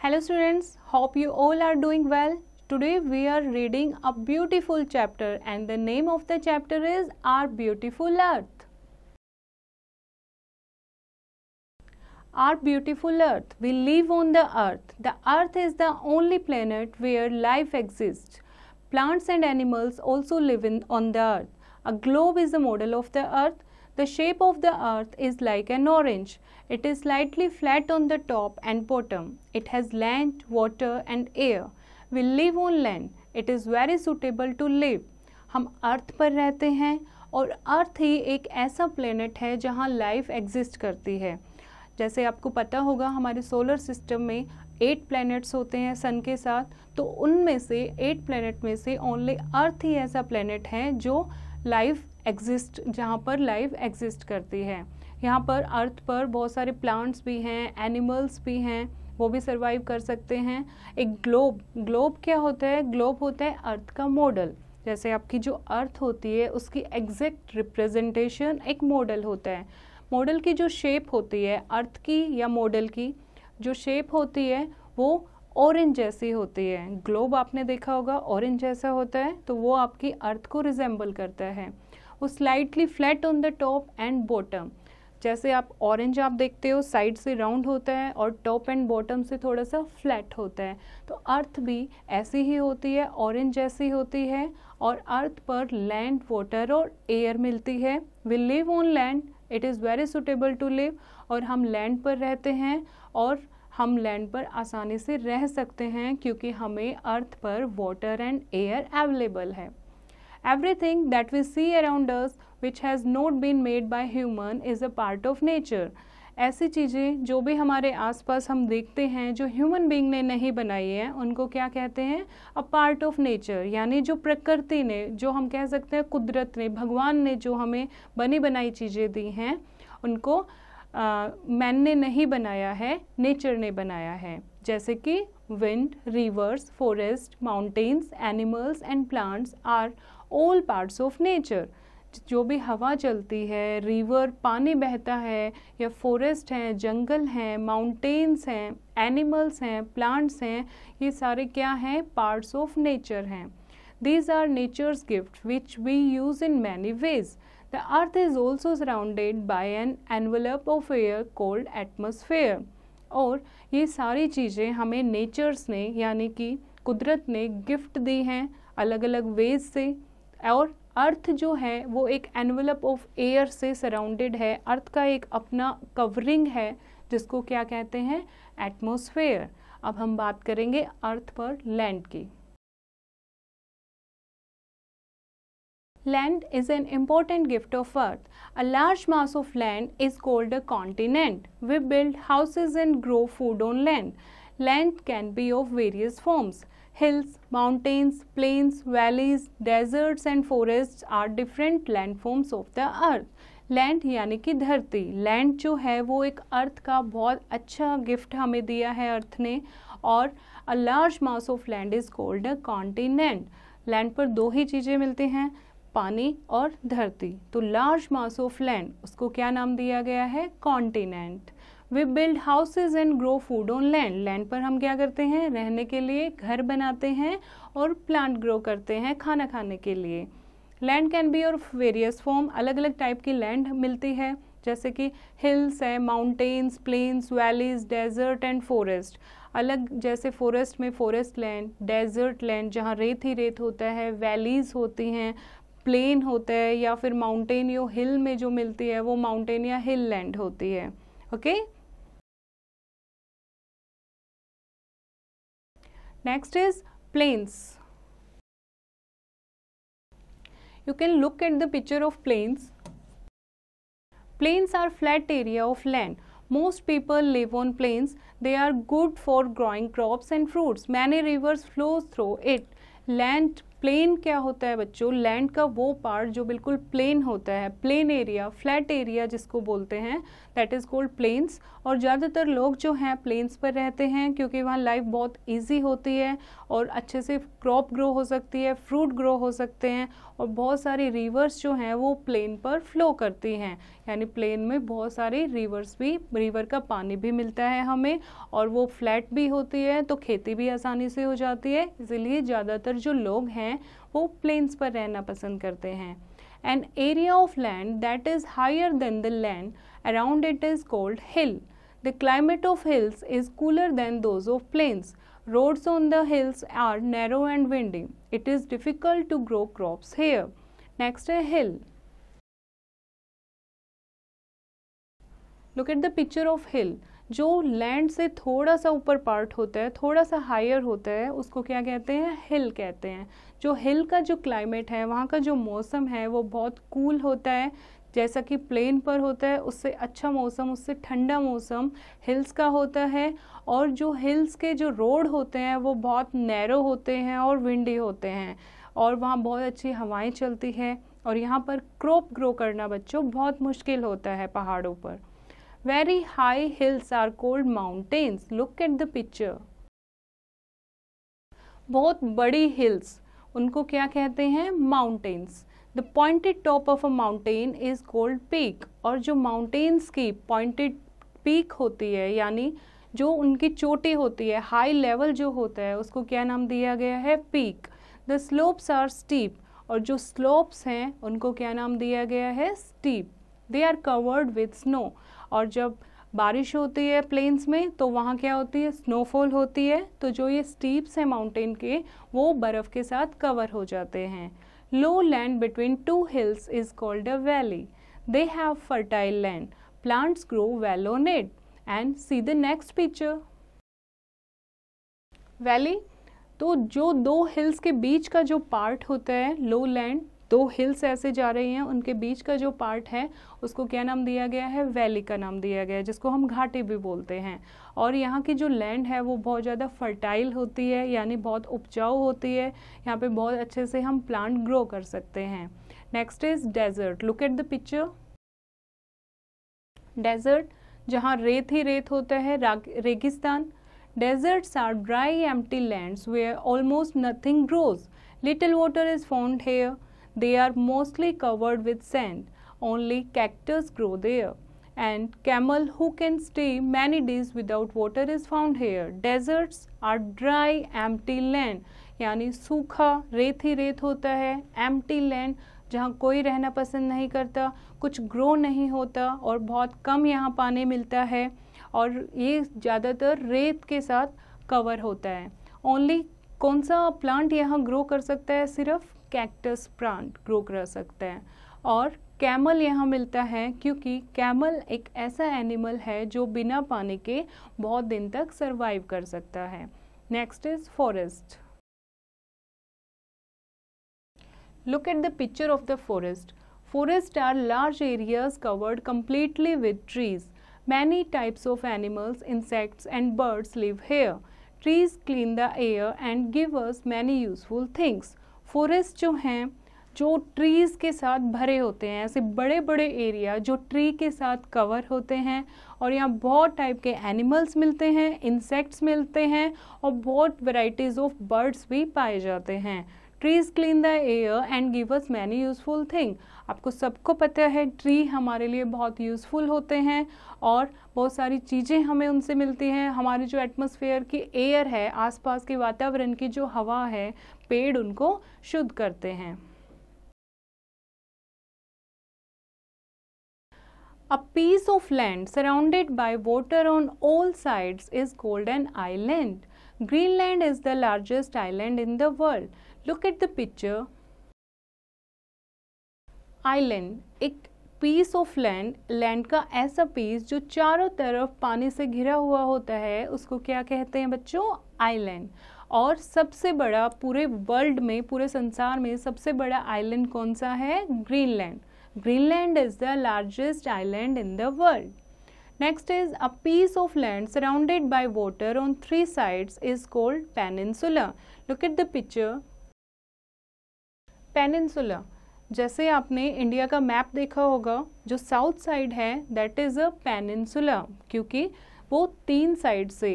Hello students, hope you all are doing well. Today we are reading a beautiful chapter and the name of the chapter is Our Beautiful Earth. Our beautiful earth. We live on the earth. The earth is the only planet where life exists. Plants and animals also live in, on the earth. A globe is the model of the earth. The shape of the earth is like an orange. It is slightly flat on the top and bottom. It has land, water and air. We live on land. It is very suitable to live. हम अर्थ पर रहते हैं और अर्थ ही एक ऐसा planet है जहाँ life exist करती है जैसे आपको पता होगा हमारे सोलर सिस्टम में एट प्लैनेट्स होते हैं सन के साथ तो उनमें से एट प्लैनेट में से ओनली अर्थ ही ऐसा प्लैनेट है जो लाइफ एग्जिस्ट जहाँ पर लाइफ एग्जिस्ट करती है यहाँ पर अर्थ पर बहुत सारे प्लांट्स भी हैं एनिमल्स भी हैं वो भी सर्वाइव कर सकते हैं एक ग्लोब ग्लोब क्या होता है ग्लोब होता है अर्थ का मॉडल जैसे आपकी जो अर्थ होती है उसकी एग्जैक्ट रिप्रेजेंटेशन एक मॉडल होता है मॉडल की जो शेप होती है अर्थ की या मॉडल की जो शेप होती है वो ऑरेंज जैसी होती है ग्लोब आपने देखा होगा ऑरेंज जैसा होता है तो वो आपकी अर्थ को रिजेंबल करता है वो slightly flat on the top and bottom जैसे आप ऑरेंज आप देखते हो साइड से राउंड होता है और टॉप एंड बॉटम से थोड़ा सा फ्लैट होता है तो अर्थ भी ऐसी ही होती है ऑरेंज जैसी होती है और अर्थ पर लैंड वाटर और एयर मिलती है we live on land it is very suitable to live और हम लैंड पर रहते हैं और हम लैंड पर आसानी से रह सकते हैं क्योंकि हमें अर्थ पर वाटर एंड एयर अवेलेबल है Everything that we see around us which has not been made by human is a part of nature. ऐसी चीज़ें जो भी हमारे आसपास हम देखते हैं जो ह्यूमन बीइंग ने नहीं बनाई है उनको क्या कहते हैं अ पार्ट ऑफ नेचर यानी जो प्रकृति ने जो हम कह सकते हैं कुदरत ने भगवान ने जो हमें बनी बनाई चीज़ें दी हैं उनको मैन ने नहीं बनाया है नेचर ने बनाया है जैसे कि wind rivers forest mountains animals and plants are all parts of nature जो भी हवा चलती है रिवर पानी बहता है या फॉरेस्ट हैं जंगल हैं माउंटेन्स हैं एनिमल्स हैं प्लांट्स हैं ये सारे क्या हैं पार्ट्स ऑफ नेचर हैं these are nature's gift which we use in many ways the earth is also surrounded by an envelope of air called atmosphere और ये सारी चीज़ें हमें नेचर्स ने यानी कि कुदरत ने गिफ्ट दी हैं अलग अलग वेज से और अर्थ जो है वो एक एनवलप ऑफ एयर से सराउंडेड है अर्थ का एक अपना कवरिंग है जिसको क्या कहते हैं एटमोसफेयर अब हम बात करेंगे अर्थ पर लैंड की land is an important gift of earth a large mass of land is called a continent we build houses and grow food on land land can be of various forms Hills, mountains, plains, valleys, deserts and forests are different landforms of the earth. Land यानी कि धरती land जो है वो एक अर्थ का बहुत अच्छा गिफ्ट हमें दिया है अर्थ ने और a large mass of land is called a continent land पर दो ही चीज़ें मिलती हैं पानी और धरती तो लार्ज मास ऑफ लैंड उसको क्या नाम दिया गया है continent we build houses and grow food on land land पर हम क्या करते हैं रहने के लिए घर बनाते हैं और प्लांट ग्रो करते हैं खाना खाने के लिए लैंड कैन बी और वेरियस फॉर्म अलग अलग टाइप की लैंड मिलती है जैसे कि हिल्स है mountains plains valleys desert and forest अलग जैसे फॉरेस्ट में फॉरेस्ट लैंड डेजर्ट लैंड जहाँ रेत ही रेत होता है वैलीज होती हैं प्लेन होता है या फिर माउंटेन यो हिल में जो मिलती है वो माउंटेन या हिल लैंड होती है okay okay? Next is planes. You can look at the picture of plains. Plains are flat area of land. Most people live on plains. They are good for growing crops and fruits. Many rivers flow through it. Land plain क्या होता है बच्चों land का वो part जो बिल्कुल plane होता है प्लेन एरिया फ्लैट एरिया जिसको बोलते हैं दैट इज़ कोल्ड प्लेन्स और ज़्यादातर लोग जो हैं प्लेन्स पर रहते हैं क्योंकि वहाँ लाइफ बहुत ईजी होती है और अच्छे से क्रॉप ग्रो हो सकती है फ्रूट ग्रो हो सकते हैं और बहुत सारी रिवर्स जो हैं वो प्लेन पर फ्लो करती हैं यानी प्लेन में बहुत सारे रिवर्स भी रिवर का पानी भी मिलता है हमें और वो फ्लैट भी होती है तो खेती भी आसानी से हो जाती है इसीलिए ज़्यादातर जो लोग हैं हैं वो प्लेन्स पर रहना पसंद करते हैं an area of land that is higher than the land around it is called hill the climate of hills is cooler than those of plains roads on the hills are narrow and windy it is difficult to grow crops here next है hill look at the picture of hill जो land से थोड़ा सा ऊपर part होता है थोड़ा सा हायर होता है उसको क्या कहते हैं हिल कहते हैं जो हिल का जो क्लाइमेट है वहाँ का जो मौसम है वो बहुत कूल होता है जैसा कि प्लेन पर होता है उससे अच्छा मौसम उससे ठंडा मौसम हिल्स का होता है और जो हिल्स के जो रोड होते हैं वो बहुत नैरो होते हैं और विंडी होते हैं और वहाँ बहुत अच्छी हवाएं चलती है और यहाँ पर क्रॉप ग्रो करना बच्चों बहुत मुश्किल होता है पहाड़ों पर very high hills are called mountains look at the picture बहुत बड़ी हिल्स उनको क्या कहते हैं mountains the pointed top of a mountain is called peak और जो माउंटेन्स की पॉइंटेड पीक होती है यानी जो उनकी चोटी होती है हाई लेवल जो होता है उसको क्या नाम दिया गया है peak the slopes are steep और जो स्लोप्स हैं उनको क्या नाम दिया गया है steep they are covered with snow और जब बारिश होती है प्लेन्स में तो वहाँ क्या होती है स्नोफॉल होती है तो जो ये स्टीप्स हैं माउंटेन के वो बर्फ़ के साथ कवर हो जाते हैं low land between two hills is called a valley they have fertile land plants grow well on it and see the next picture valley तो जो दो हिल्स के बीच का जो पार्ट होता है लो लैंड दो हिल्स ऐसे जा रही हैं उनके बीच का जो पार्ट है उसको क्या नाम दिया गया है वैली का नाम दिया गया है जिसको हम घाटी भी बोलते हैं और यहाँ की जो लैंड है वो बहुत ज़्यादा फर्टाइल होती है यानी बहुत उपजाऊ होती है यहाँ पे बहुत अच्छे से हम प्लांट ग्रो कर सकते हैं next is desert look at the picture desert जहाँ रेत ही रेत होता है रेगिस्तान deserts are dry empty land where almost nothing grows little water is found here They are mostly covered with sand. Only cactus grow there. And camel who can stay many days without water is found here. Deserts are dry, empty land. यानी सूखा रेत ही रेत होता है empty land जहाँ कोई रहना पसंद नहीं करता कुछ ग्रो नहीं होता और बहुत कम यहाँ पानी मिलता है और ये ज़्यादातर रेत के साथ कवर होता है ओनली कौन सा प्लांट यहाँ ग्रो कर सकता है सिर्फ कैक्टस प्लांट ग्रो कर सकते हैं और कैमल यहाँ मिलता है क्योंकि कैमल एक ऐसा एनिमल है जो बिना पानी के बहुत दिन तक सर्वाइव कर सकता है next is forest look at the picture of the forest forest are large areas covered completely with trees many types of animals insects and birds live here trees clean the air and give us many useful things forest जो हैं जो trees के साथ भरे होते हैं ऐसे बड़े बड़े एरिया जो ट्री के साथ कवर होते हैं और यहाँ बहुत टाइप के एनिमल्स मिलते हैं इंसेक्ट्स मिलते हैं और बहुत वैरायटीज़ ऑफ बर्ड्स भी पाए जाते हैं trees clean the air and give us many useful thing आपको सबको पता है ट्री हमारे लिए बहुत यूज़फुल होते हैं और बहुत सारी चीज़ें हमें उनसे मिलती हैं हमारी जो एटमोसफेयर की एयर है आसपास के वातावरण की जो हवा है पेड़ उनको शुद्ध करते हैं A piece of land surrounded by water on all sides is called an island. Greenland is the largest island in the world. Look at the picture. Island एक पीस ऑफ लैंड लैंड का ऐसा piece जो चारों तरफ पानी से घिरा हुआ होता है उसको क्या कहते हैं बच्चों आइलैंड और सबसे बड़ा पूरे वर्ल्ड में पूरे संसार में सबसे बड़ा आइलैंड कौन सा है Greenland Greenland is the largest island in the world next is a piece of land surrounded by water on three sides is called peninsula. Look at picture picture. जैसे आपने इंडिया का मैप देखा होगा जो south side है that is a peninsula क्योंकि वो तीन साइड से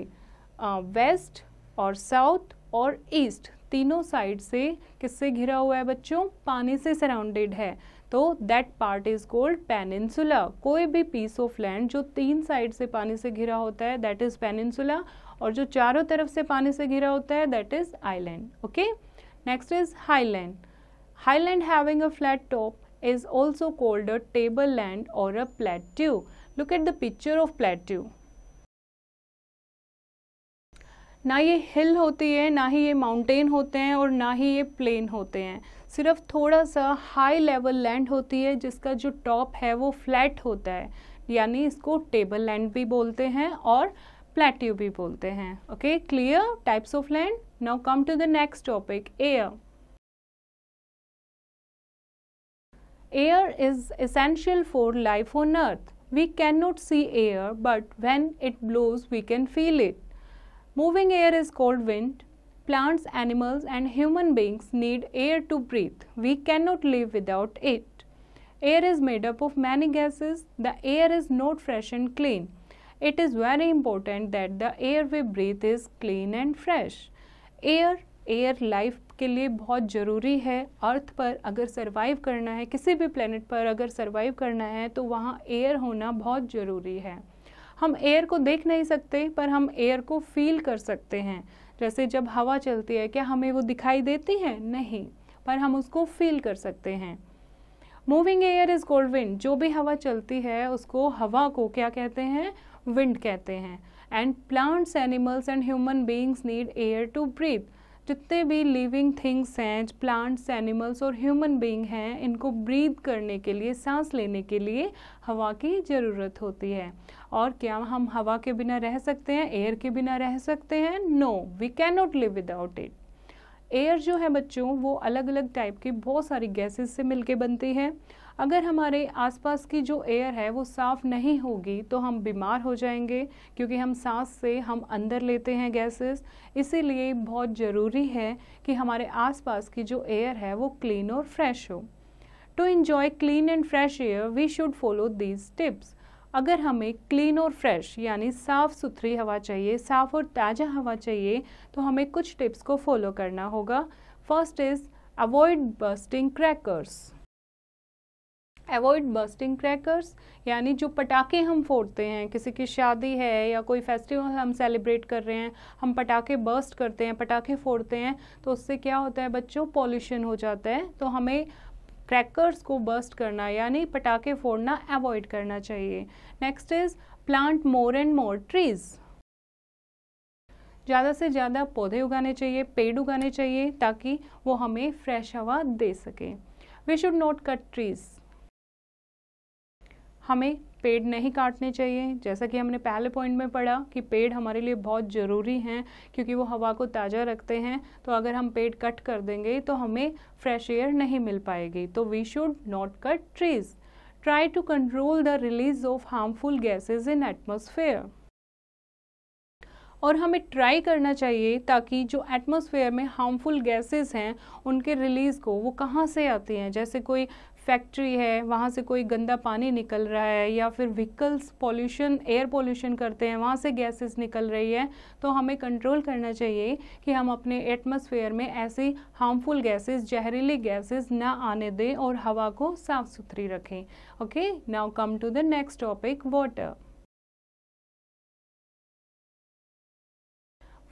वेस्ट और साउथ और ईस्ट तीनों साइड से किससे घिरा हुआ है बच्चों पानी से सराउंडेड है तो that part is called peninsula कोई भी पीस ऑफ लैंड जो तीन साइड से पानी से घिरा होता है दैट इज पेनिनसुला और जो चारों तरफ से पानी से घिरा होता है that is island okay next is highland Highland having a flat top is also called a tableland or a plateau. Look at the picture of plateau. ना ये हिल होती है ना ही ये माउंटेन होते हैं और ना ही ये प्लेन होते हैं सिर्फ थोड़ा सा हाई लेवल लैंड होती है जिसका जो टॉप है वो फ्लैट होता है यानी इसको टेबल लैंड भी बोलते हैं और प्लेट्यू भी बोलते हैं okay clear types of land now come to the next topic air Air is essential for life on earth. We cannot see air, but when it blows, we can feel it. Moving air is called wind. Plants, animals, and human beings need air to breathe. We cannot live without it. Air is made up of many gases. The air is not fresh and clean. It is very important that the air we breathe is clean and fresh. Air air life के लिए बहुत ज़रूरी है अर्थ पर अगर survive करना है किसी भी प्लेनेट पर अगर सरवाइव करना है तो वहाँ एयर होना बहुत ज़रूरी है हम एयर को देख नहीं सकते पर हम एयर को फील कर सकते हैं जैसे जब हवा चलती है क्या हमें वो दिखाई देती है नहीं पर हम उसको फील कर सकते हैं moving air is called wind जो भी हवा चलती है उसको हवा को क्या कहते हैं विंड कहते हैं and plants animals and human beings need air to breathe जितने भी लिविंग थिंग्स हैं प्लांट्स एनिमल्स और ह्यूमन बीइंग हैं इनको ब्रीद करने के लिए सांस लेने के लिए हवा की ज़रूरत होती है और क्या हम हवा के बिना रह सकते हैं एयर के बिना रह सकते हैं no we can not live without it air जो है बच्चों वो अलग अलग टाइप की बहुत सारी गैसेस से मिलके बनती है अगर हमारे आसपास की जो एयर है वो साफ़ नहीं होगी तो हम बीमार हो जाएंगे क्योंकि हम सांस से हम अंदर लेते हैं गैसेस इसीलिए बहुत ज़रूरी है कि हमारे आसपास की जो एयर है वो क्लीन और फ्रेश हो to enjoy clean and fresh air we should follow these tips अगर हमें क्लीन और फ्रेश यानी साफ़ सुथरी हवा चाहिए साफ़ और ताज़ा हवा चाहिए तो हमें कुछ टिप्स को फॉलो करना होगा first is avoid bursting crackers avoid bursting crackers यानी जो पटाखे हम फोड़ते हैं किसी की शादी है या कोई फेस्टिवल हम सेलिब्रेट कर रहे हैं हम पटाखे बस्ट करते हैं पटाखे फोड़ते हैं तो उससे क्या होता है बच्चों पॉल्यूशन हो जाता है तो हमें क्रैकर्स को बस्ट करना यानी पटाखे फोड़ना अवॉइड करना चाहिए next is plant more and more trees ज़्यादा से ज़्यादा पौधे उगाने चाहिए पेड़ उगाने चाहिए ताकि वो हमें फ्रेश हवा दे सके we should not cut trees हमें पेड़ नहीं काटने चाहिए जैसा कि हमने पहले पॉइंट में पढ़ा कि पेड़ हमारे लिए बहुत ज़रूरी हैं क्योंकि वो हवा को ताज़ा रखते हैं तो अगर हम पेड़ कट कर देंगे तो हमें फ्रेश एयर नहीं मिल पाएगी तो we should not cut trees try to control the release of harmful gases in atmosphere और हमें ट्राई करना चाहिए ताकि जो एटमॉस्फेयर में हार्मफुल गैसेस हैं उनके रिलीज़ को वो कहाँ से आती हैं जैसे कोई फैक्ट्री है वहाँ से कोई गंदा पानी निकल रहा है या फिर व्हीकल्स पॉल्यूशन एयर पॉल्यूशन करते हैं वहाँ से गैसेस निकल रही है तो हमें कंट्रोल करना चाहिए कि हम अपने एटमोसफेयर में ऐसी हार्मफुल गैसेस जहरीली गैसेस ना आने दें और हवा को साफ सुथरी रखें okay now come to the next topic water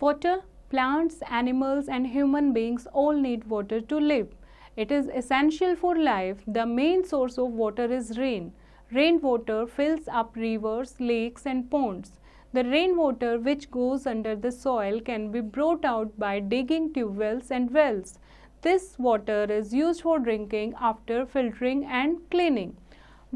water plants animals and human beings all need water to live It is essential for life. The main source of water is rain. Rainwater fills up rivers, lakes and ponds. The rainwater which goes under the soil can be brought out by digging tube wells and wells. This water is used for drinking after filtering and cleaning.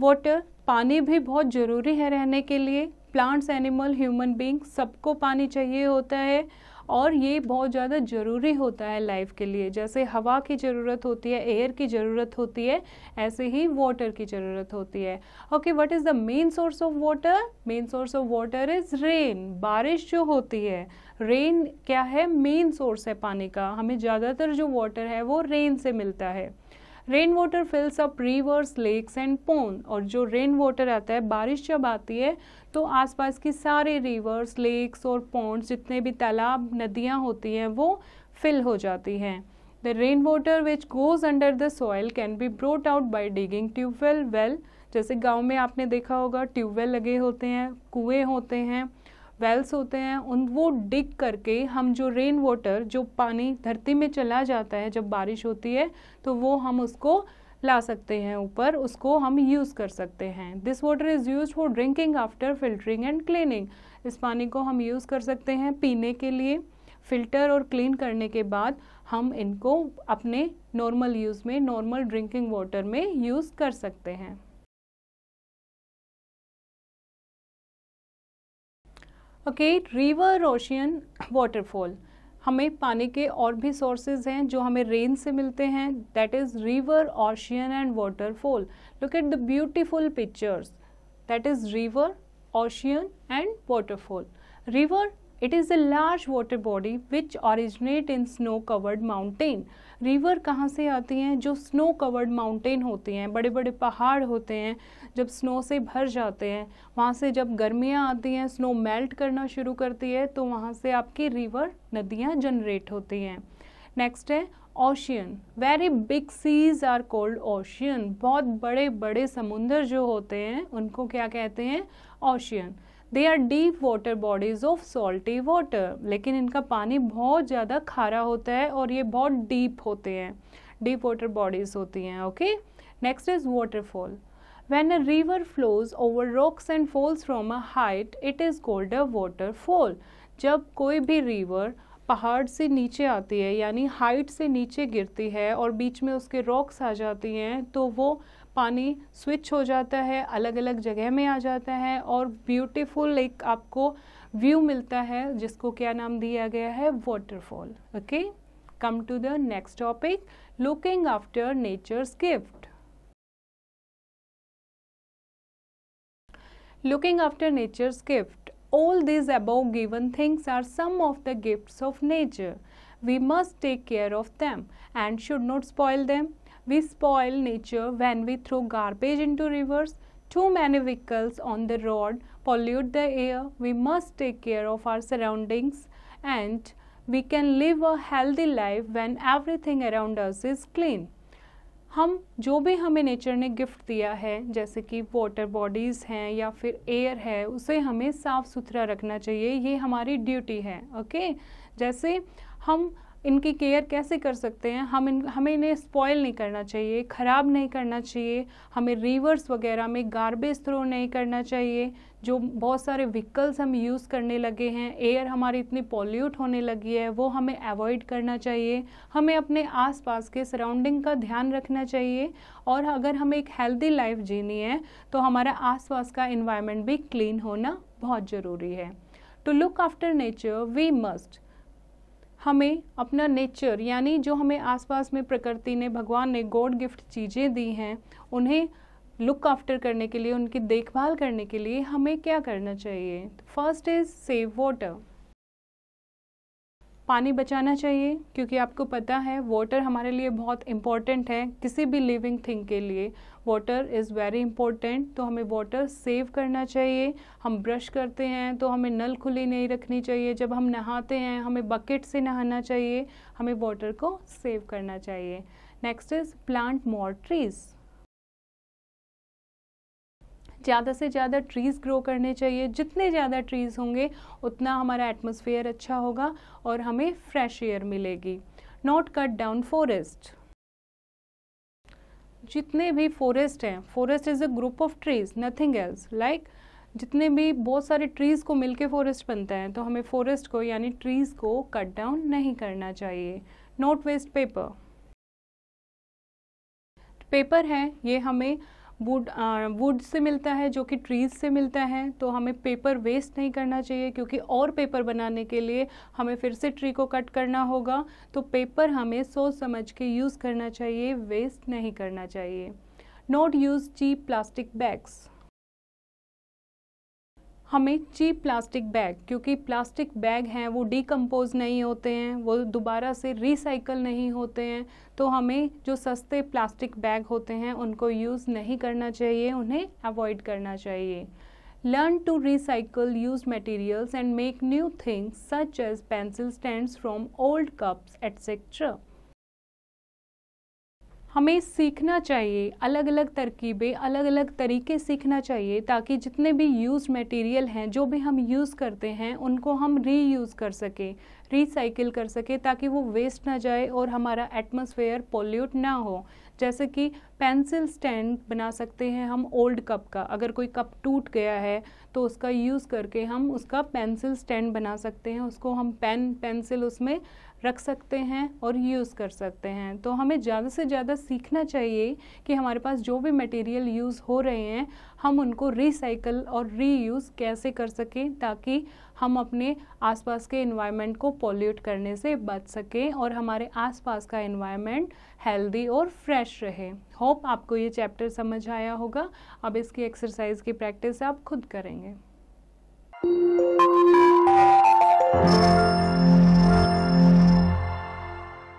Water, पानी भी बहुत ज़रूरी है रहने के लिए Plants, animal, human beings, सबको पानी चाहिए होता है और ये बहुत ज़्यादा ज़रूरी होता है लाइफ के लिए जैसे हवा की ज़रूरत होती है एयर की ज़रूरत होती है ऐसे ही वाटर की ज़रूरत होती है okay what is the main source of water main source of water is rain बारिश जो होती है रेन क्या है मेन सोर्स है पानी का हमें ज़्यादातर जो वाटर है वो रेन से मिलता है rain water fills up rivers lakes and pond और जो रेन वाटर आता है बारिश जब आती है तो आसपास की सारे रिवर्स लेक्स और पोन्स जितने भी तालाब नदियाँ होती हैं वो फिल हो जाती हैं rain water which goes under the soil can be brought out by digging tube well well जैसे गांव में आपने देखा होगा ट्यूबवेल लगे होते हैं कुएँ होते हैं वेल्स होते हैं उन वो डिग करके हम जो रेन वाटर जो पानी धरती में चला जाता है जब बारिश होती है तो वो हम उसको ला सकते हैं ऊपर उसको हम यूज़ कर सकते हैं this water is use for drinking after filtering and cleaning इस पानी को हम यूज़ कर सकते हैं पीने के लिए फिल्टर और क्लीन करने के बाद हम इनको अपने नॉर्मल यूज़ में नॉर्मल ड्रिंकिंग वाटर में यूज़ कर सकते हैं ओके रिवर ओशियन वाटरफॉल हमें पानी के और भी सोर्सेज हैं जो हमें रेन से मिलते हैं that is river ocean and waterfall look at the beautiful pictures that is river ocean and waterfall river it is a large water body which originate in snow covered mountain river कहाँ से आती हैं जो snow covered mountain होती हैं बड़े बड़े पहाड़ होते हैं जब स्नो से भर जाते हैं वहाँ से जब गर्मियाँ आती हैं स्नो मेल्ट करना शुरू करती है तो वहाँ से आपकी रिवर नदियाँ जनरेट होती हैं नेक्स्ट है ocean very big seas are called ocean बहुत बड़े बड़े समुंदर जो होते हैं उनको क्या कहते हैं ocean they are deep water bodies of salty water लेकिन इनका पानी बहुत ज़्यादा खारा होता है और ये बहुत डीप होते हैं डीप वाटर बॉडीज होती हैं okay next is waterfall when a river flows over rocks and falls from a height it is called a waterfall जब कोई भी रिवर पहाड़ से नीचे आती है यानी हाइट से नीचे गिरती है और बीच में उसके रॉक्स आ जाती हैं तो वो पानी स्विच हो जाता है अलग अलग जगह में आ जाता है और ब्यूटीफुल एक आपको व्यू मिलता है जिसको क्या नाम दिया गया है waterfall okay come to the next topic looking after nature's gift looking after nature's gift. All these above given things are some of the gifts of nature. We must take care of them and should not spoil them. We spoil nature when we throw garbage into rivers. Too many vehicles on the road pollute the air. We must take care of our surroundings and we can live a healthy life when everything around us is clean. हम जो भी हमें nature ने gift दिया है जैसे कि water bodies हैं या फिर एयर है उसे हमें साफ़ सुथरा रखना चाहिए ये हमारी ड्यूटी है ओके जैसे हम इनकी केयर कैसे कर सकते हैं हम इन हमें इन्हें स्पॉयल नहीं करना चाहिए ख़राब नहीं करना चाहिए हमें रिवर्स वगैरह में गार्बेज थ्रो नहीं करना चाहिए जो बहुत सारे व्हीकल्स हम यूज़ करने लगे हैं एयर हमारी इतनी पॉल्यूट होने लगी है वो हमें अवॉइड करना चाहिए हमें अपने आसपास के सराउंडिंग का ध्यान रखना चाहिए और अगर हमें एक हेल्दी लाइफ जीनी है तो हमारा आसपास का इन्वायरमेंट भी क्लीन होना बहुत ज़रूरी है to look after nature we must हमें अपना नेचर यानी जो हमें आसपास में प्रकृति ने भगवान ने गॉड गिफ्ट चीज़ें दी हैं उन्हें लुक आफ्टर करने के लिए उनकी देखभाल करने के लिए हमें क्या करना चाहिए फर्स्ट इज़ सेव वाटर पानी बचाना चाहिए क्योंकि आपको पता है वाटर हमारे लिए बहुत इम्पॉर्टेंट है किसी भी लिविंग थिंग के लिए वाटर इज़ वेरी इंपॉर्टेंट तो हमें वाटर सेव करना चाहिए हम ब्रश करते हैं तो हमें नल खुली नहीं रखनी चाहिए जब हम नहाते हैं हमें बकेट से नहाना चाहिए हमें वाटर को सेव करना चाहिए next is plant more trees ज़्यादा से ज़्यादा ट्रीज़ ग्रो करने चाहिए जितने ज़्यादा ट्रीज़ होंगे उतना हमारा एटमोसफियर अच्छा होगा और हमें फ्रेश एयर मिलेगी नॉट कट डाउन फॉरेस्ट जितने भी फॉरेस्ट हैं forest is a group of trees nothing else like जितने भी बहुत सारे ट्रीज़ को मिलके फॉरेस्ट बनता है तो हमें फॉरेस्ट को यानी ट्रीज़ को कट डाउन नहीं करना चाहिए नॉट वेस्ट पेपर पेपर है ये हमें वुड वुड से मिलता है जो कि ट्रीज़ से मिलता है तो हमें पेपर वेस्ट नहीं करना चाहिए क्योंकि और पेपर बनाने के लिए हमें फिर से ट्री को कट करना होगा तो पेपर हमें सोच समझ के यूज़ करना चाहिए वेस्ट नहीं करना चाहिए not use cheap plastic bags हमें चीप प्लास्टिक बैग क्योंकि प्लास्टिक बैग हैं वो डिकम्पोज नहीं होते हैं वो दोबारा से रिसाइकल नहीं होते हैं तो हमें जो सस्ते प्लास्टिक बैग होते हैं उनको यूज़ नहीं करना चाहिए उन्हें अवॉइड करना चाहिए learn to recycle use materials and make new things such as pencil stand from old cups et cetera हमें सीखना चाहिए अलग अलग तरकीबें अलग अलग तरीके सीखना चाहिए ताकि जितने भी यूज मटेरियल हैं जो भी हम यूज़ करते हैं उनको हम रीयूज़ कर सकें रिसाइकिल कर सकें ताकि वो वेस्ट ना जाए और हमारा एटमोसफेयर पोल्यूट ना हो जैसे कि पेंसिल स्टैंड बना सकते हैं हम ओल्ड कप का अगर कोई कप टूट गया है तो उसका यूज़ करके हम उसका पेंसिल स्टैंड बना सकते हैं उसको हम पेन पेंसिल उसमें रख सकते हैं और यूज़ कर सकते हैं तो हमें ज़्यादा से ज़्यादा सीखना चाहिए कि हमारे पास जो भी मटेरियल यूज़ हो रहे हैं हम उनको रिसाइकल और रीयूज़ कैसे कर सकें ताकि हम अपने आसपास के इन्वायरमेंट को पॉल्यूट करने से बच सकें और हमारे आसपास का इन्वायरमेंट हेल्दी और फ्रेश रहे होप आपको ये चैप्टर समझ आया होगा अब इसकी एक्सरसाइज की प्रैक्टिस आप खुद करेंगे